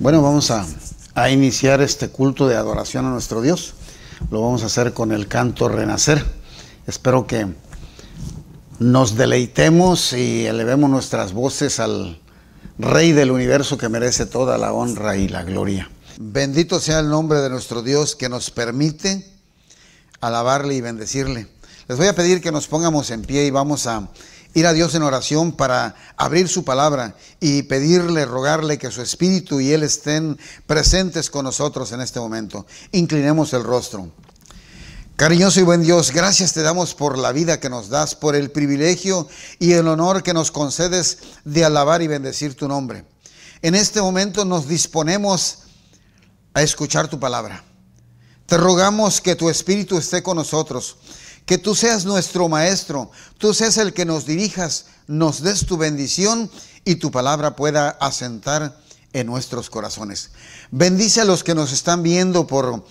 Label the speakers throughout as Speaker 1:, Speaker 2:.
Speaker 1: Bueno, vamos a, a, iniciar este culto de adoración a nuestro Dios. Lo vamos a hacer con el canto Renacer. Espero que nos deleitemos y elevemos nuestras voces al Rey del universo que merece toda la honra y la gloria. Bendito sea el nombre de nuestro Dios que nos permite alabarle y bendecirle. Les voy a pedir que nos pongamos en pie y vamos a ir a Dios en oración para abrir su palabra y pedirle, rogarle que su espíritu y Él estén presentes con nosotros en este momento. Inclinemos el rostro. Cariñoso y buen Dios, gracias te damos por la vida que nos das, por el privilegio y el honor que nos concedes de alabar y bendecir tu nombre. En este momento nos disponemos a escuchar tu palabra. Te rogamos que tu Espíritu esté con nosotros que tú seas nuestro maestro, tú seas el que nos dirijas, nos des tu bendición y tu palabra pueda asentar en nuestros corazones. Bendice a los que nos están viendo por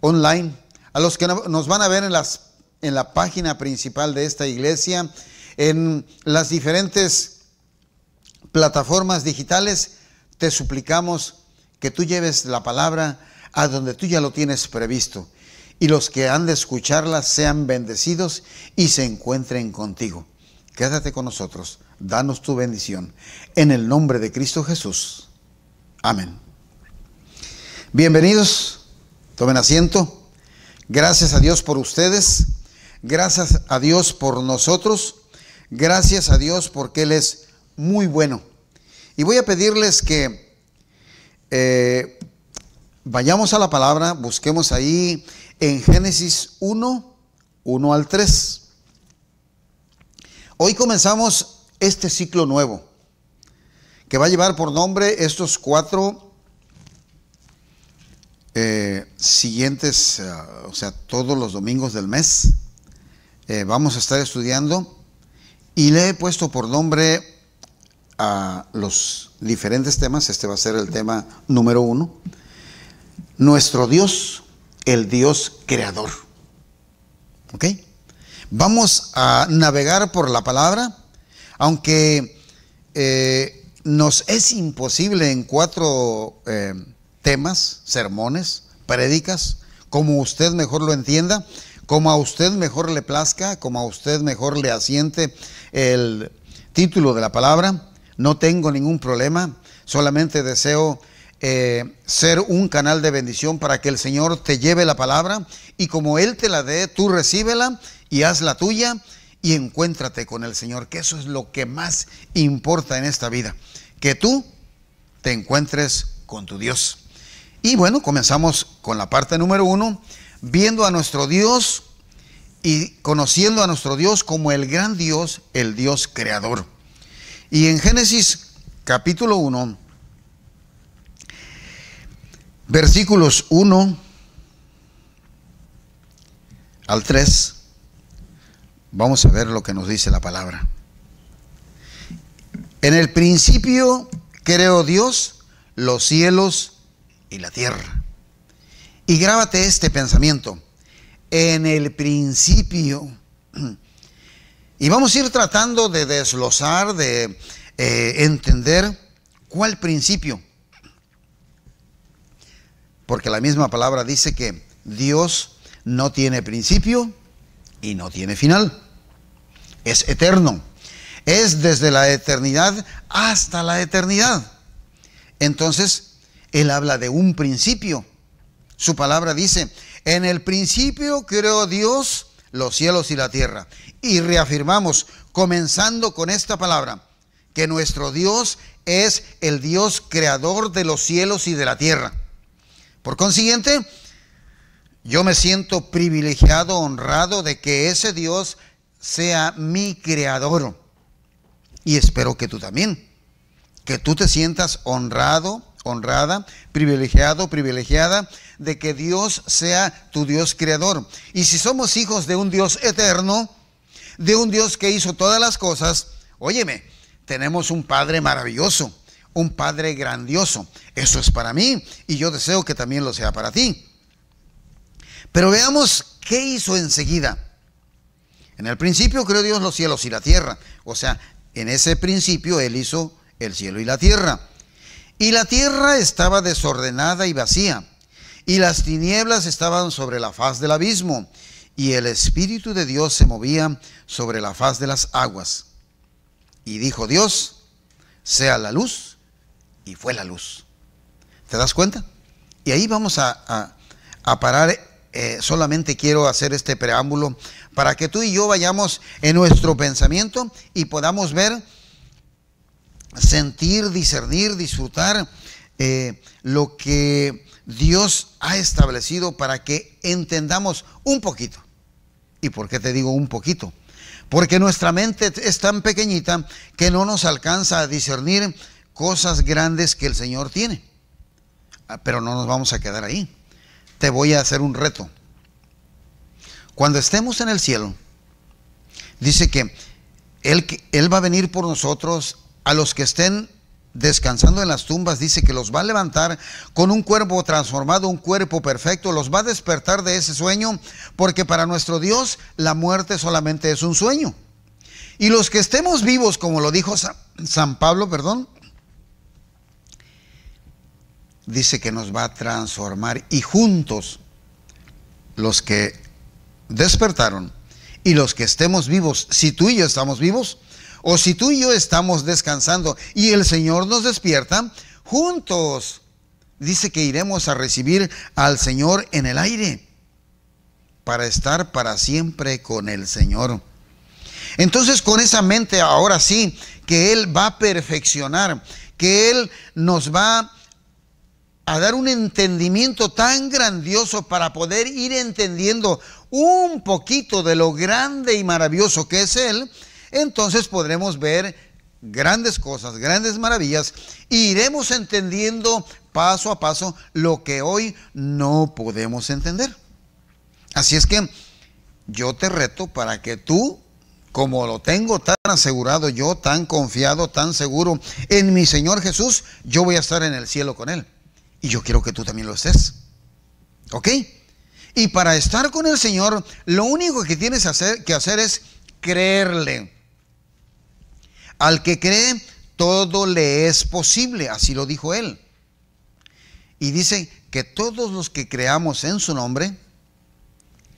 Speaker 1: online, a los que nos van a ver en, las, en la página principal de esta iglesia, en las diferentes plataformas digitales. Te suplicamos que tú lleves la palabra a donde tú ya lo tienes previsto y los que han de escucharla sean bendecidos y se encuentren contigo. Quédate con nosotros, danos tu bendición. En el nombre de Cristo Jesús. Amén. Bienvenidos, tomen asiento. Gracias a Dios por ustedes. Gracias a Dios por nosotros. Gracias a Dios porque Él es muy bueno. Y voy a pedirles que eh, vayamos a la palabra, busquemos ahí en Génesis 1, 1 al 3. Hoy comenzamos este ciclo nuevo que va a llevar por nombre estos cuatro eh, siguientes, eh, o sea, todos los domingos del mes. Eh, vamos a estar estudiando y le he puesto por nombre a los diferentes temas. Este va a ser el tema número uno. Nuestro Dios el Dios creador. ¿Ok? Vamos a navegar por la palabra, aunque eh, nos es imposible en cuatro eh, temas, sermones, predicas, como usted mejor lo entienda, como a usted mejor le plazca, como a usted mejor le asiente el título de la palabra. No tengo ningún problema, solamente deseo eh, ser un canal de bendición para que el Señor te lleve la palabra y como Él te la dé, tú recíbela y haz la tuya y encuéntrate con el Señor, que eso es lo que más importa en esta vida, que tú te encuentres con tu Dios. Y bueno, comenzamos con la parte número uno, viendo a nuestro Dios y conociendo a nuestro Dios como el gran Dios, el Dios creador. Y en Génesis capítulo 1, versículos 1 al 3, vamos a ver lo que nos dice la palabra. En el principio creó Dios los cielos y la tierra. Y grábate este pensamiento. En el principio. Y vamos a ir tratando de desglosar, de eh, entender cuál principio. Porque la misma palabra dice que Dios no tiene principio y no tiene final. Es eterno. Es desde la eternidad hasta la eternidad. Entonces, Él habla de un principio. Su palabra dice, en el principio creó Dios los cielos y la tierra. Y reafirmamos, comenzando con esta palabra, que nuestro Dios es el Dios creador de los cielos y de la tierra. Por consiguiente, yo me siento privilegiado, honrado de que ese Dios sea mi creador. Y espero que tú también, que tú te sientas honrado, honrada, privilegiado, privilegiada de que Dios sea tu Dios creador. Y si somos hijos de un Dios eterno, de un Dios que hizo todas las cosas, óyeme, tenemos un Padre maravilloso un Padre grandioso. Eso es para mí y yo deseo que también lo sea para ti. Pero veamos qué hizo enseguida. En el principio creó Dios los cielos y la tierra. O sea, en ese principio Él hizo el cielo y la tierra. Y la tierra estaba desordenada y vacía. Y las tinieblas estaban sobre la faz del abismo. Y el Espíritu de Dios se movía sobre la faz de las aguas. Y dijo Dios, sea la luz y fue la luz. ¿Te das cuenta? Y ahí vamos a, parar. Eh, solamente quiero hacer este preámbulo para que tú y yo vayamos en nuestro pensamiento y podamos ver, sentir, discernir, disfrutar eh, lo que Dios ha establecido para que entendamos un poquito. ¿Y por qué te digo un poquito? Porque nuestra mente es tan pequeñita que no nos alcanza a discernir cosas grandes que el Señor tiene. Ah, pero no nos vamos a quedar ahí. Te voy a hacer un reto. Cuando estemos en el cielo, dice que Él, va a venir por nosotros a los que estén descansando en las tumbas, dice que los va a levantar con un cuerpo transformado, un cuerpo perfecto, los va a despertar de ese sueño, porque para nuestro Dios la muerte solamente es un sueño. Y los que estemos vivos, como lo dijo San Pablo, perdón, dice que nos va a transformar y juntos los que despertaron y los que estemos vivos, si tú y yo estamos vivos, o si tú y yo estamos descansando y el Señor nos despierta, juntos dice que iremos a recibir al Señor en el aire para estar para siempre con el Señor. Entonces con esa mente ahora sí, que Él va a perfeccionar, que Él nos va a, a dar un entendimiento tan grandioso para poder ir entendiendo un poquito de lo grande y maravilloso que es Él, entonces podremos ver grandes cosas, grandes maravillas, e iremos entendiendo paso a paso lo que hoy no podemos entender. Así es que yo te reto para que tú, como lo tengo tan asegurado, yo tan confiado, tan seguro en mi Señor Jesús, yo voy a estar en el cielo con Él. Y yo quiero que tú también lo estés. ¿Ok? Y para estar con el Señor, lo único que tienes hacer, que hacer es creerle. Al que cree, todo le es posible, así lo dijo él. Y dice que todos los que creamos en su nombre,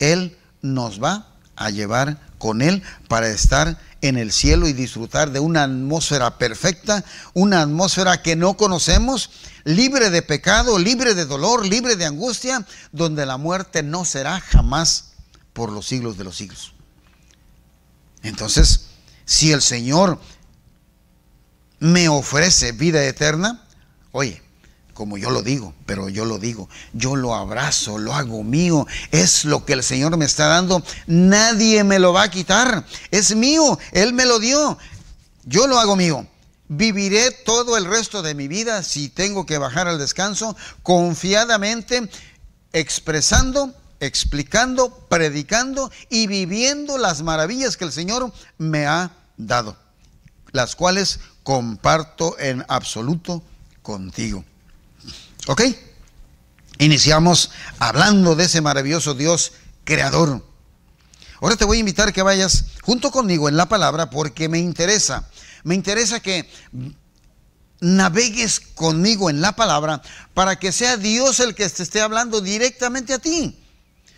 Speaker 1: Él nos va a llevar con Él para estar en el cielo y disfrutar de una atmósfera perfecta, una atmósfera que no conocemos, libre de pecado, libre de dolor, libre de angustia, donde la muerte no será jamás por los siglos de los siglos. Entonces, si el Señor me ofrece vida eterna, oye, como yo lo digo, pero yo lo digo, yo lo abrazo, lo hago mío, es lo que el Señor me está dando, nadie me lo va a quitar, es mío, Él me lo dio, yo lo hago mío. Viviré todo el resto de mi vida si tengo que bajar al descanso confiadamente, expresando, explicando, predicando y viviendo las maravillas que el Señor me ha dado, las cuales comparto en absoluto contigo. ¿Ok? Iniciamos hablando de ese maravilloso Dios creador. Ahora te voy a invitar que vayas junto conmigo en la palabra porque me interesa. Me interesa que navegues conmigo en la palabra para que sea Dios el que te esté hablando directamente a ti.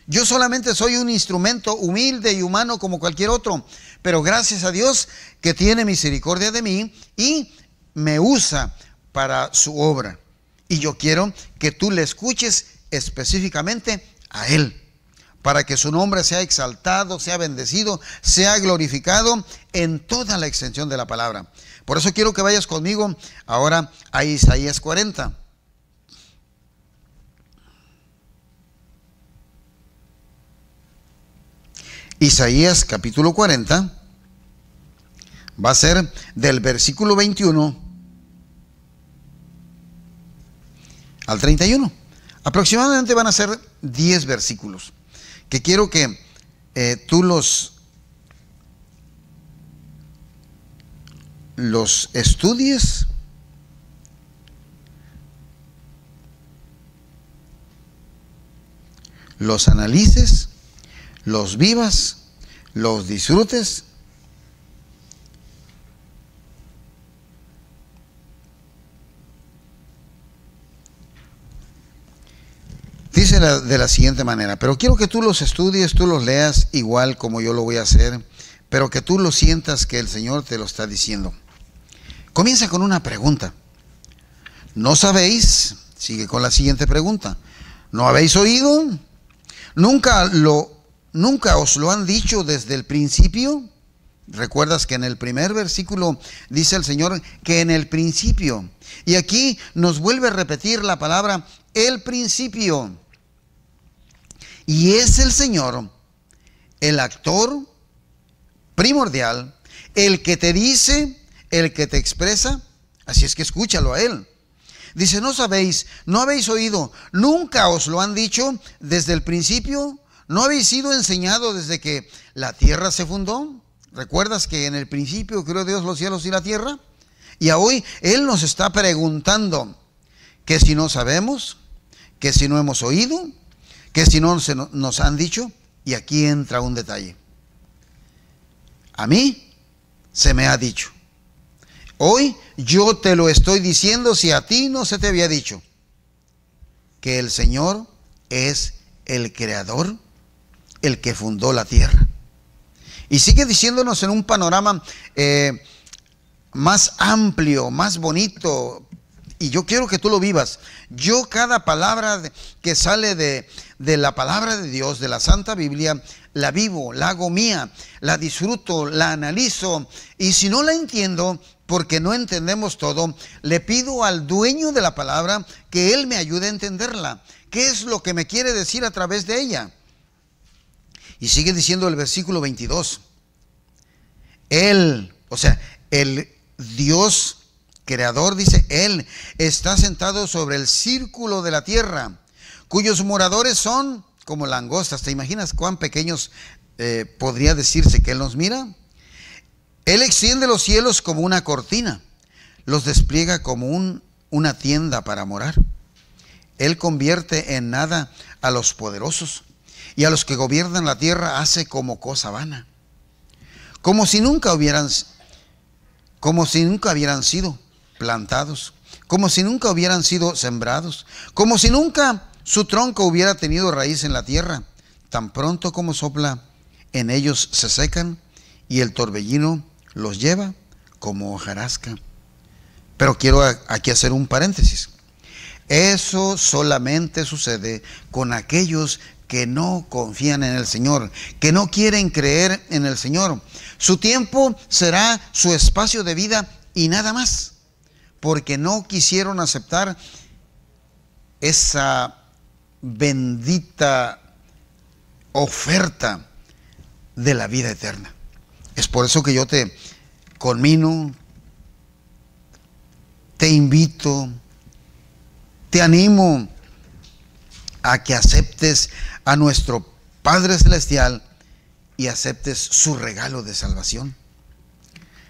Speaker 1: Yo solamente soy un instrumento humilde y humano como cualquier otro, pero gracias a Dios que tiene misericordia de mí y me usa para su obra. Y yo quiero que tú le escuches específicamente a Él, para que su nombre sea exaltado, sea bendecido, sea glorificado en toda la extensión de la palabra. Por eso quiero que vayas conmigo ahora a Isaías 40. Isaías capítulo 40 va a ser del versículo 21 al 31. Aproximadamente van a ser 10 versículos que quiero que eh, tú los, los estudies los analices, los vivas, los disfrutes de la, siguiente manera, pero quiero que tú los estudies, tú los leas igual como yo lo voy a hacer, pero que tú lo sientas que el Señor te lo está diciendo. Comienza con una pregunta. ¿No sabéis? Sigue con la siguiente pregunta. ¿No habéis oído? ¿Nunca, lo, ¿Nunca os lo han dicho desde el principio? Recuerdas que en el primer versículo dice el Señor que en el principio. Y aquí nos vuelve a repetir la palabra el principio. Y es el Señor el actor primordial, el que te dice, el que te expresa. Así es que escúchalo a Él. Dice, no sabéis, no habéis oído, nunca os lo han dicho desde el principio, no habéis sido enseñado desde que la tierra se fundó. ¿Recuerdas que en el principio creó Dios los cielos y la tierra? Y hoy Él nos está preguntando que si no sabemos, que si no hemos oído, que si no se nos han dicho, y aquí entra un detalle. A mí se me ha dicho. Hoy yo te lo estoy diciendo si a ti no se te había dicho que el Señor es el creador, el que fundó la tierra. Y sigue diciéndonos en un panorama eh, más amplio, más bonito, y yo quiero que tú lo vivas. Yo cada palabra que sale de, la palabra de Dios, de la Santa Biblia, la vivo, la hago mía, la disfruto, la analizo. Y si no la entiendo, porque no entendemos todo, le pido al dueño de la palabra que él me ayude a entenderla. ¿Qué es lo que me quiere decir a través de ella? Y sigue diciendo el versículo 22. Él, o sea, el Dios Creador, dice, Él está sentado sobre el círculo de la tierra, cuyos moradores son como langostas. ¿Te imaginas cuán pequeños eh, podría decirse que Él nos mira? Él extiende los cielos como una cortina, los despliega como un, una tienda para morar. Él convierte en nada a los poderosos y a los que gobiernan la tierra hace como cosa vana, como si nunca hubieran, como si nunca hubieran sido plantados, como si nunca hubieran sido sembrados, como si nunca su tronco hubiera tenido raíz en la tierra. Tan pronto como sopla, en ellos se secan y el torbellino los lleva como hojarasca. Pero quiero aquí hacer un paréntesis. Eso solamente sucede con aquellos que no confían en el Señor, que no quieren creer en el Señor. Su tiempo será su espacio de vida y nada más porque no quisieron aceptar esa bendita oferta de la vida eterna. Es por eso que yo te conmino, te invito, te animo a que aceptes a nuestro Padre Celestial y aceptes su regalo de salvación.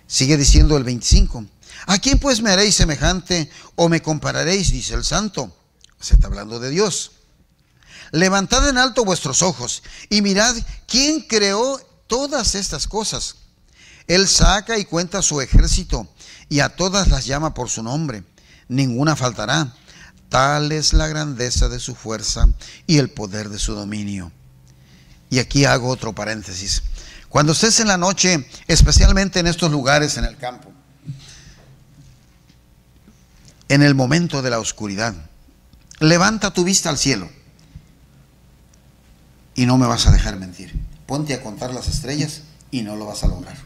Speaker 1: Sigue diciendo el 25. ¿A quién pues me haréis semejante o me compararéis? Dice el santo. Se está hablando de Dios. Levantad en alto vuestros ojos y mirad quién creó todas estas cosas. Él saca y cuenta su ejército y a todas las llama por su nombre. Ninguna faltará. Tal es la grandeza de su fuerza y el poder de su dominio. Y aquí hago otro paréntesis. Cuando estés en la noche, especialmente en estos lugares en el campo, en el momento de la oscuridad. Levanta tu vista al cielo y no me vas a dejar mentir. Ponte a contar las estrellas y no lo vas a lograr,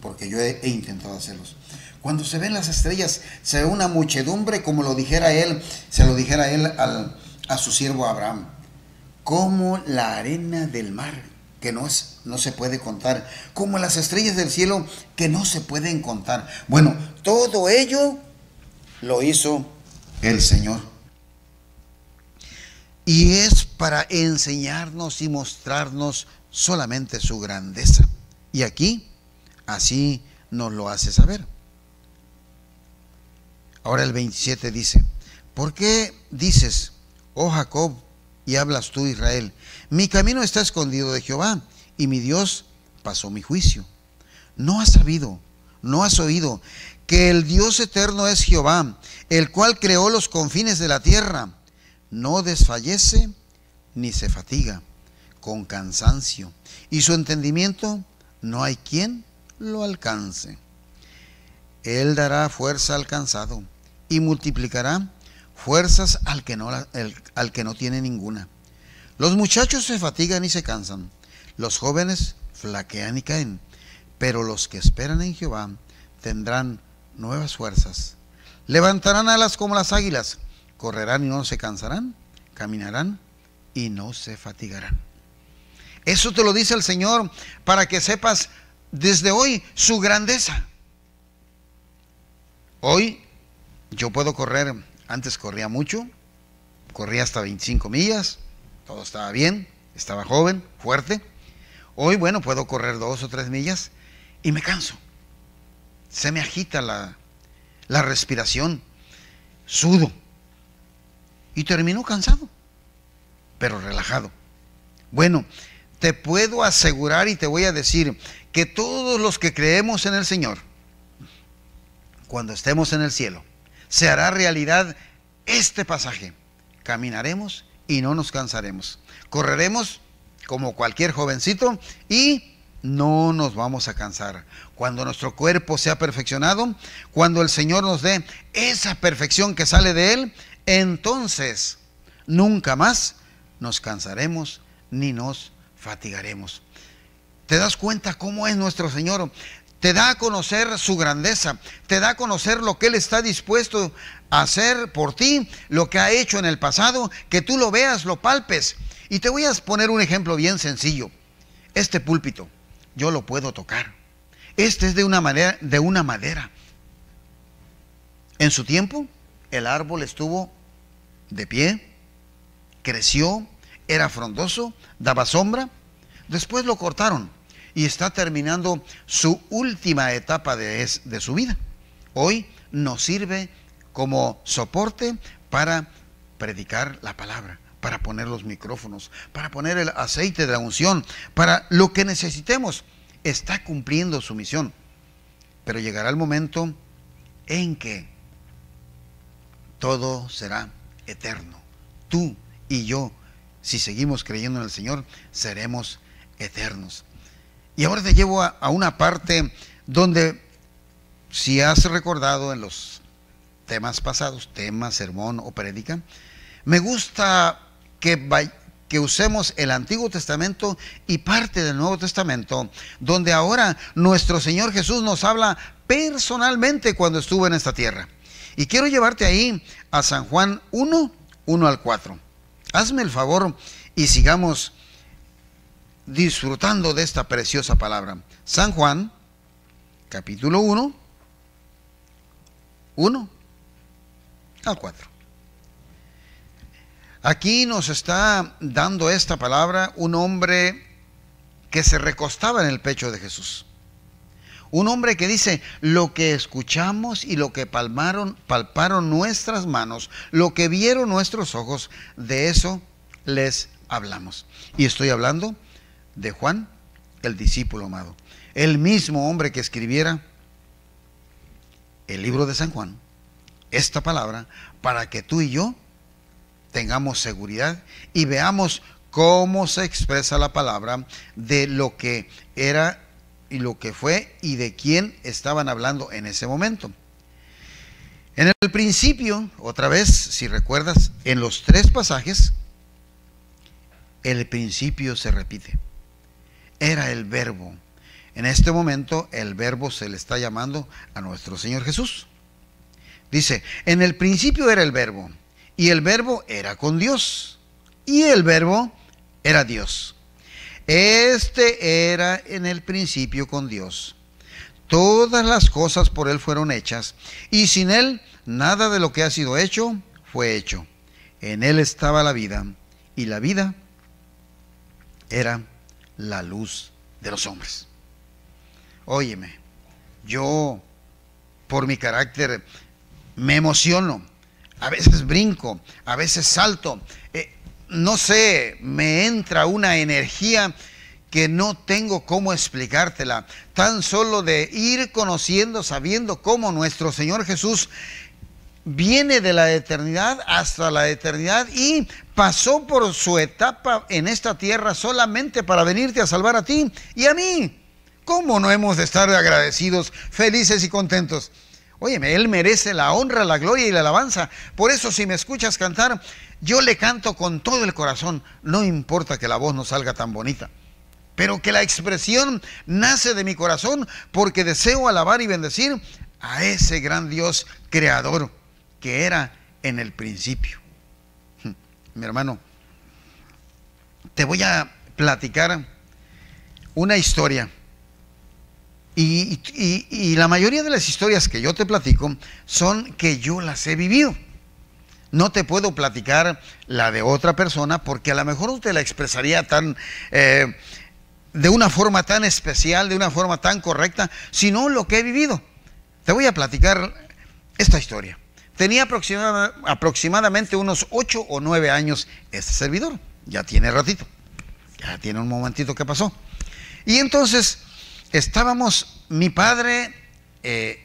Speaker 1: porque yo he, intentado hacerlos. Cuando se ven las estrellas, se ve una muchedumbre, como lo dijera él, se lo dijera él a su siervo Abraham, como la arena del mar, que no, es, no se puede contar, como las estrellas del cielo, que no se pueden contar. Bueno, todo ello lo hizo el Señor. Y es para enseñarnos y mostrarnos solamente su grandeza. Y aquí, así nos lo hace saber. Ahora el 27 dice, ¿por qué dices, oh Jacob, y hablas tú Israel, mi camino está escondido de Jehová, y mi Dios pasó mi juicio? No has sabido, no has oído que el Dios eterno es Jehová, el cual creó los confines de la tierra. No desfallece ni se fatiga con cansancio, y su entendimiento no hay quien lo alcance. Él dará fuerza al cansado y multiplicará fuerzas al que, no, al que no, tiene ninguna. Los muchachos se fatigan y se cansan, los jóvenes flaquean y caen, pero los que esperan en Jehová tendrán nuevas fuerzas. Levantarán alas como las águilas, correrán y no se cansarán, caminarán y no se fatigarán. Eso te lo dice el Señor para que sepas desde hoy su grandeza. Hoy yo puedo correr, antes corría mucho, corría hasta 25 millas, todo estaba bien, estaba joven, fuerte. Hoy, bueno, puedo correr dos o tres millas y me canso se me agita la, respiración, sudo. Y termino cansado, pero relajado. Bueno, te puedo asegurar y te voy a decir que todos los que creemos en el Señor, cuando estemos en el cielo, se hará realidad este pasaje. Caminaremos y no nos cansaremos. Correremos como cualquier jovencito y no nos vamos a cansar cuando nuestro cuerpo sea perfeccionado, cuando el Señor nos dé esa perfección que sale de Él, entonces nunca más nos cansaremos ni nos fatigaremos. ¿Te das cuenta cómo es nuestro Señor? Te da a conocer su grandeza, te da a conocer lo que Él está dispuesto a hacer por ti, lo que ha hecho en el pasado, que tú lo veas, lo palpes. Y te voy a poner un ejemplo bien sencillo. Este púlpito, yo lo puedo tocar este es de una madera, de una madera. En su tiempo, el árbol estuvo de pie, creció, era frondoso, daba sombra. Después lo cortaron y está terminando su última etapa de, de su vida. Hoy nos sirve como soporte para predicar la palabra, para poner los micrófonos, para poner el aceite de la unción, para lo que necesitemos está cumpliendo su misión. Pero llegará el momento en que todo será eterno. Tú y yo, si seguimos creyendo en el Señor, seremos eternos. Y ahora te llevo a, una parte donde, si has recordado en los temas pasados, temas, sermón o prédica, me gusta que que usemos el Antiguo Testamento y parte del Nuevo Testamento, donde ahora nuestro Señor Jesús nos habla personalmente cuando estuvo en esta tierra. Y quiero llevarte ahí a San Juan 1, 1 al 4. Hazme el favor y sigamos disfrutando de esta preciosa palabra. San Juan, capítulo 1, 1 al 4. Aquí nos está dando esta palabra un hombre que se recostaba en el pecho de Jesús. Un hombre que dice, lo que escuchamos y lo que palmaron, palparon nuestras manos, lo que vieron nuestros ojos, de eso les hablamos. Y estoy hablando de Juan, el discípulo amado. El mismo hombre que escribiera el libro de San Juan, esta palabra, para que tú y yo tengamos seguridad y veamos cómo se expresa la palabra de lo que era y lo que fue y de quién estaban hablando en ese momento. En el principio, otra vez, si recuerdas, en los tres pasajes, el principio se repite. Era el verbo. En este momento el verbo se le está llamando a nuestro Señor Jesús. Dice, en el principio era el verbo y el verbo era con Dios, y el verbo era Dios. Este era en el principio con Dios. Todas las cosas por Él fueron hechas, y sin Él nada de lo que ha sido hecho fue hecho. En Él estaba la vida, y la vida era la luz de los hombres. Óyeme, yo por mi carácter me emociono a veces brinco, a veces salto. Eh, no sé, me entra una energía que no tengo cómo explicártela. Tan solo de ir conociendo, sabiendo cómo nuestro Señor Jesús viene de la eternidad hasta la eternidad y pasó por su etapa en esta tierra solamente para venirte a salvar a ti y a mí. ¿Cómo no hemos de estar agradecidos, felices y contentos? Óyeme, Él merece la honra, la gloria y la alabanza. Por eso si me escuchas cantar, yo le canto con todo el corazón. No importa que la voz no salga tan bonita, pero que la expresión nace de mi corazón porque deseo alabar y bendecir a ese gran Dios creador que era en el principio. Mi hermano, te voy a platicar una historia y, la mayoría de las historias que yo te platico son que yo las he vivido. No te puedo platicar la de otra persona porque a lo mejor usted te la expresaría tan... Eh, de una forma tan especial, de una forma tan correcta, sino lo que he vivido. Te voy a platicar esta historia. Tenía aproximadamente unos ocho o nueve años este servidor. Ya tiene ratito. Ya tiene un momentito que pasó. Y entonces Estábamos, mi padre, eh,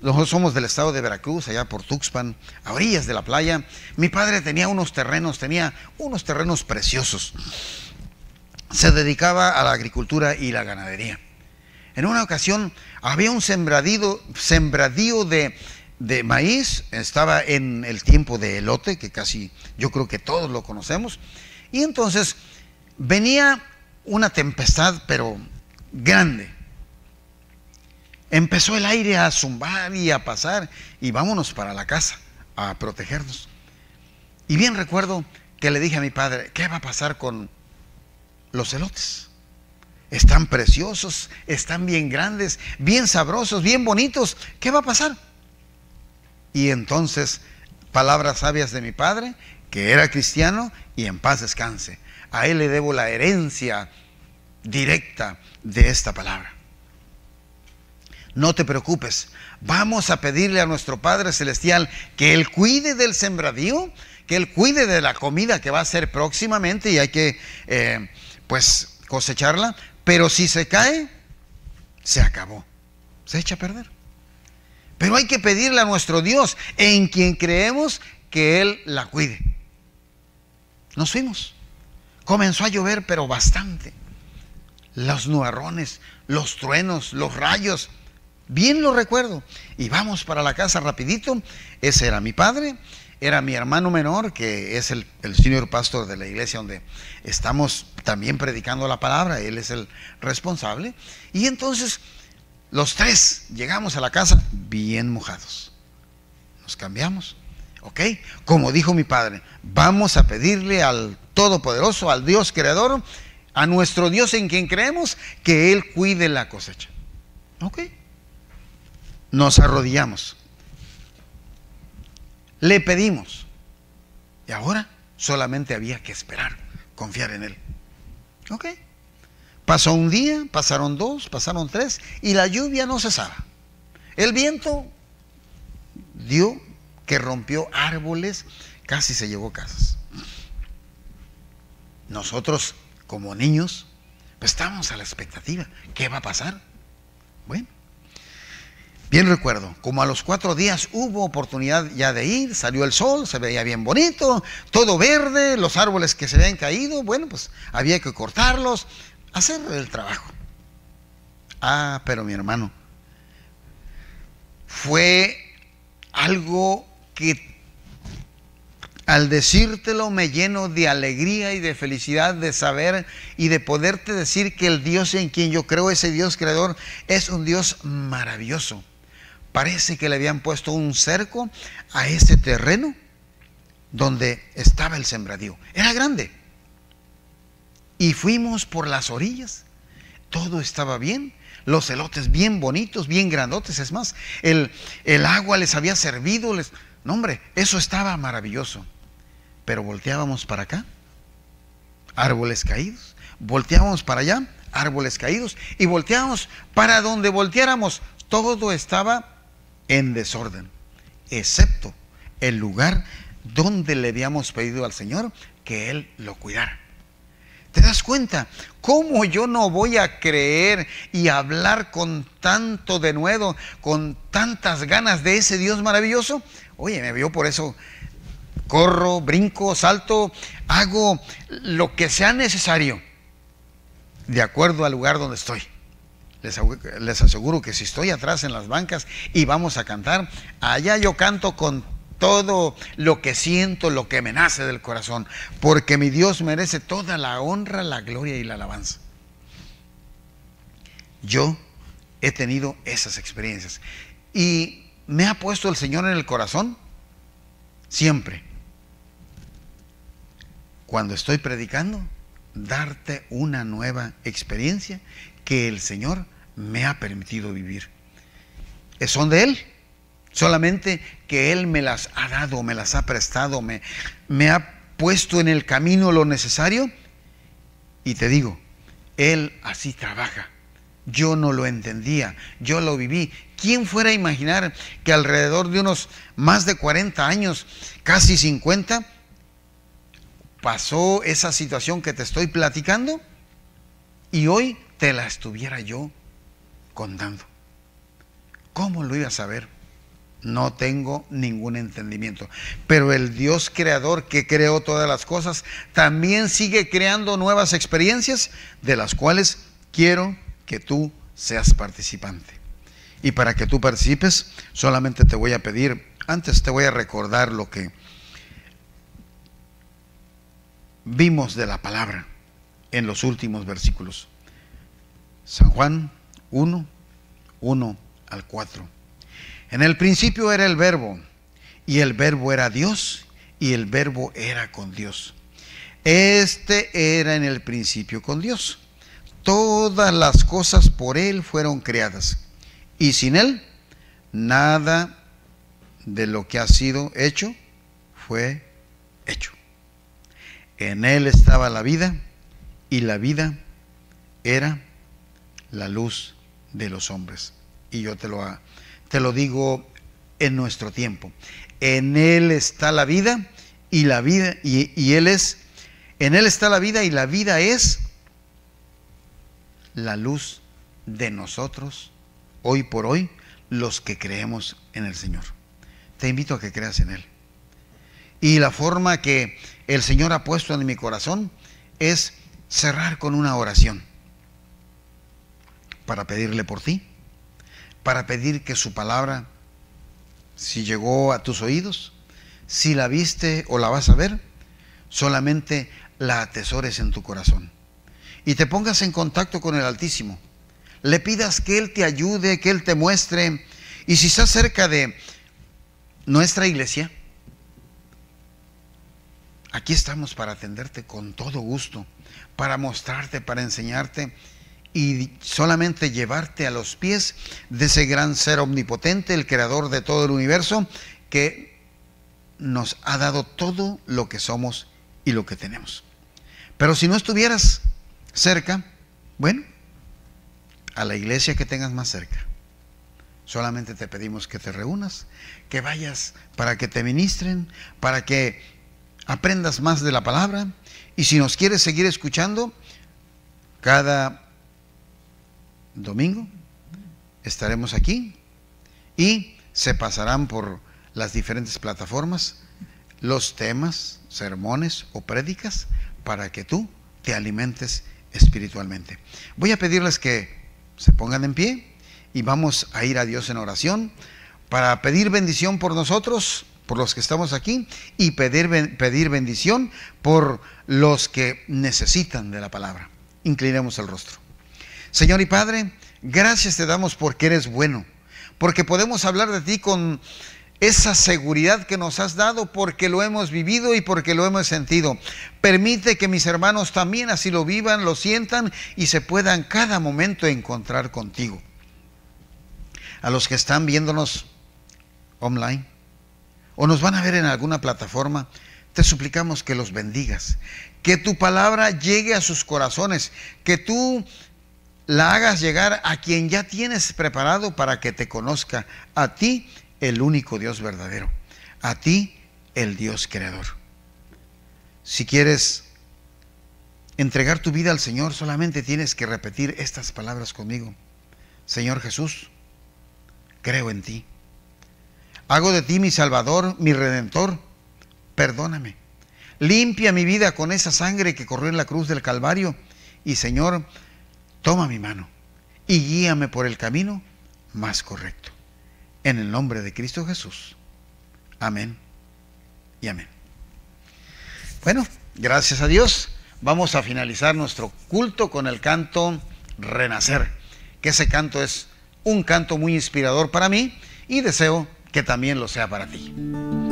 Speaker 1: nosotros somos del estado de Veracruz, allá por Tuxpan, a orillas de la playa. Mi padre tenía unos terrenos, tenía unos terrenos preciosos. Se dedicaba a la agricultura y la ganadería. En una ocasión había un sembradío, sembradío de, de maíz, estaba en el tiempo de elote, que casi yo creo que todos lo conocemos. Y entonces venía una tempestad, pero grande. Empezó el aire a zumbar y a pasar y vámonos para la casa a protegernos. Y bien recuerdo que le dije a mi padre, ¿qué va a pasar con los elotes? Están preciosos, están bien grandes, bien sabrosos, bien bonitos. ¿Qué va a pasar? Y entonces, palabras sabias de mi padre, que era cristiano y en paz descanse. A él le debo la herencia directa de esta palabra. No te preocupes, vamos a pedirle a nuestro Padre Celestial que Él cuide del sembradío, que Él cuide de la comida que va a ser próximamente y hay que eh, pues cosecharla, pero si se cae, se acabó, se echa a perder. Pero hay que pedirle a nuestro Dios, en quien creemos, que Él la cuide. Nos fuimos. Comenzó a llover, pero bastante los nubarrones, los truenos, los rayos. Bien lo recuerdo. Y vamos para la casa rapidito. Ese era mi padre, era mi hermano menor, que es el, el pastor de la iglesia donde estamos también predicando la palabra. Él es el responsable. Y entonces los tres llegamos a la casa bien mojados. Nos cambiamos. ¿Ok? Como dijo mi padre, vamos a pedirle al Todopoderoso, al Dios Creador, a nuestro Dios en quien creemos, que Él cuide la cosecha. ¿Ok? Nos arrodillamos. Le pedimos. Y ahora solamente había que esperar, confiar en Él. ¿Ok? Pasó un día, pasaron dos, pasaron tres y la lluvia no cesaba. El viento dio que rompió árboles, casi se llevó casas. Nosotros como niños, pues estábamos a la expectativa. ¿Qué va a pasar? Bueno, bien recuerdo, como a los cuatro días hubo oportunidad ya de ir, salió el sol, se veía bien bonito, todo verde, los árboles que se habían caído, bueno, pues había que cortarlos, hacer el trabajo. Ah, pero mi hermano, fue algo que al decírtelo me lleno de alegría y de felicidad de saber y de poderte decir que el Dios en quien yo creo, ese Dios creador, es un Dios maravilloso. Parece que le habían puesto un cerco a ese terreno donde estaba el sembradío. Era grande. Y fuimos por las orillas. Todo estaba bien. Los elotes bien bonitos, bien grandotes. Es más, el, el agua les había servido. Les... No, hombre, eso estaba maravilloso pero volteábamos para acá, árboles caídos, volteábamos para allá, árboles caídos, y volteábamos para donde volteáramos, todo estaba en desorden, excepto el lugar donde le habíamos pedido al Señor que Él lo cuidara. ¿Te das cuenta? ¿Cómo yo no voy a creer y hablar con tanto denuedo, con tantas ganas de ese Dios maravilloso? Oye, me vio por eso corro, brinco, salto, hago lo que sea necesario de acuerdo al lugar donde estoy. Les, aseguro que si estoy atrás en las bancas y vamos a cantar, allá yo canto con todo lo que siento, lo que me nace del corazón, porque mi Dios merece toda la honra, la gloria y la alabanza. Yo he tenido esas experiencias y me ha puesto el Señor en el corazón siempre cuando estoy predicando, darte una nueva experiencia que el Señor me ha permitido vivir. Eh, son de Él, solamente que Él me las ha dado, me las ha prestado, me, me ha puesto en el camino lo necesario. Y te digo, Él así trabaja. Yo no lo entendía, yo lo viví. ¿Quién fuera a imaginar que alrededor de unos más de 40 años, casi 50, pasó esa situación que te estoy platicando y hoy te la estuviera yo contando. ¿Cómo lo iba a saber? No tengo ningún entendimiento. Pero el Dios creador que creó todas las cosas también sigue creando nuevas experiencias de las cuales quiero que tú seas participante. Y para que tú participes, solamente te voy a pedir, antes te voy a recordar lo que vimos de la palabra en los últimos versículos. San Juan 1, 1 al 4. En el principio era el verbo, y el verbo era Dios, y el verbo era con Dios. Este era en el principio con Dios. Todas las cosas por Él fueron creadas, y sin Él nada de lo que ha sido hecho fue hecho. En Él estaba la vida y la vida era la luz de los hombres. Y yo te lo, te lo digo en nuestro tiempo. En Él está la vida y la vida, y Él es, en Él está la vida y la vida es la luz de nosotros, hoy por hoy, los que creemos en el Señor. Te invito a que creas en Él. Y la forma que, el Señor ha puesto en mi corazón es cerrar con una oración para pedirle por ti, para pedir que su palabra, si llegó a tus oídos, si la viste o la vas a ver, solamente la atesores en tu corazón. Y te pongas en contacto con el Altísimo. Le pidas que Él te ayude, que Él te muestre. Y si estás cerca de nuestra iglesia, Aquí estamos para atenderte con todo gusto, para mostrarte, para enseñarte y solamente llevarte a los pies de ese gran ser omnipotente, el creador de todo el universo, que nos ha dado todo lo que somos y lo que tenemos. Pero si no estuvieras cerca, bueno, a la iglesia que tengas más cerca. Solamente te pedimos que te reúnas, que vayas para que te ministren, para que aprendas más de la palabra. Y si nos quieres seguir escuchando, cada domingo estaremos aquí y se pasarán por las diferentes plataformas los temas, sermones o prédicas para que tú te alimentes espiritualmente. Voy a pedirles que se pongan en pie y vamos a ir a Dios en oración para pedir bendición por nosotros por los que estamos aquí y pedir, pedir bendición por los que necesitan de la palabra. Inclinemos el rostro. Señor y Padre, gracias te damos porque eres bueno, porque podemos hablar de ti con esa seguridad que nos has dado porque lo hemos vivido y porque lo hemos sentido. Permite que mis hermanos también así lo vivan, lo sientan y se puedan cada momento encontrar contigo. A los que están viéndonos online, o nos van a ver en alguna plataforma, te suplicamos que los bendigas, que tu palabra llegue a sus corazones, que tú la hagas llegar a quien ya tienes preparado para que te conozca, a ti el único Dios verdadero, a ti el Dios creador. Si quieres entregar tu vida al Señor, solamente tienes que repetir estas palabras conmigo. Señor Jesús, creo en ti Hago de ti mi Salvador, mi Redentor. Perdóname. Limpia mi vida con esa sangre que corrió en la cruz del Calvario. Y Señor, toma mi mano y guíame por el camino más correcto. En el nombre de Cristo Jesús. Amén y amén. Bueno, gracias a Dios. Vamos a finalizar nuestro culto con el canto Renacer, que ese canto es un canto muy inspirador para mí y deseo que también lo sea para ti.